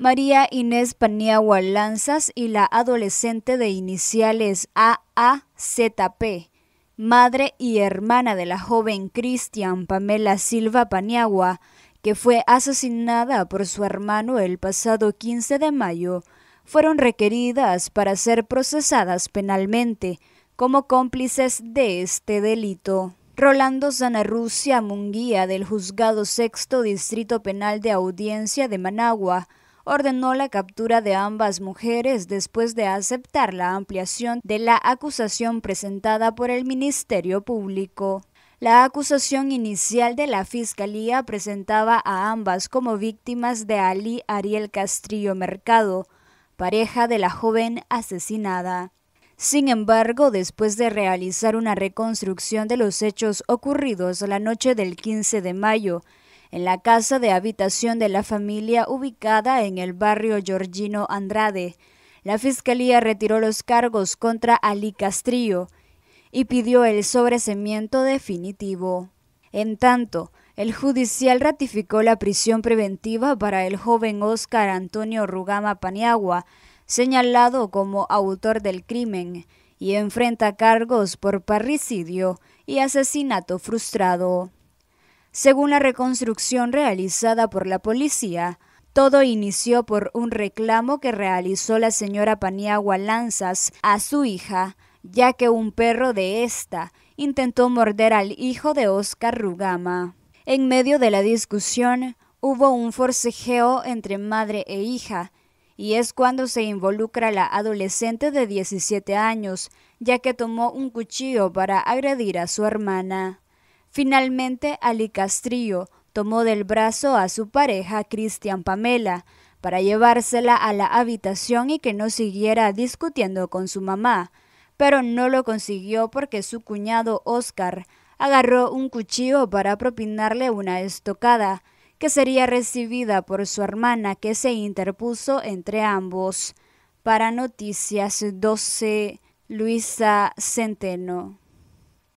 María Inés Paniagua Lanzas y la adolescente de iniciales AAZP, madre y hermana de la joven Cristian Pamela Silva Paniagua, que fue asesinada por su hermano el pasado 15 de mayo, fueron requeridas para ser procesadas penalmente como cómplices de este delito. Rolando Rusia Munguía del Juzgado Sexto Distrito Penal de Audiencia de Managua ordenó la captura de ambas mujeres después de aceptar la ampliación de la acusación presentada por el Ministerio Público. La acusación inicial de la Fiscalía presentaba a ambas como víctimas de Ali Ariel Castrillo Mercado, pareja de la joven asesinada. Sin embargo, después de realizar una reconstrucción de los hechos ocurridos la noche del 15 de mayo, en la casa de habitación de la familia ubicada en el barrio Georgino Andrade. La fiscalía retiró los cargos contra Ali Castrillo y pidió el sobrecimiento definitivo. En tanto, el judicial ratificó la prisión preventiva para el joven Óscar Antonio Rugama Paniagua, señalado como autor del crimen, y enfrenta cargos por parricidio y asesinato frustrado. Según la reconstrucción realizada por la policía, todo inició por un reclamo que realizó la señora Paniagua Lanzas a su hija, ya que un perro de esta intentó morder al hijo de Oscar Rugama. En medio de la discusión hubo un forcejeo entre madre e hija, y es cuando se involucra la adolescente de 17 años, ya que tomó un cuchillo para agredir a su hermana. Finalmente, Ali Castrillo tomó del brazo a su pareja Cristian Pamela para llevársela a la habitación y que no siguiera discutiendo con su mamá, pero no lo consiguió porque su cuñado Oscar agarró un cuchillo para propinarle una estocada, que sería recibida por su hermana que se interpuso entre ambos. Para Noticias 12, Luisa Centeno.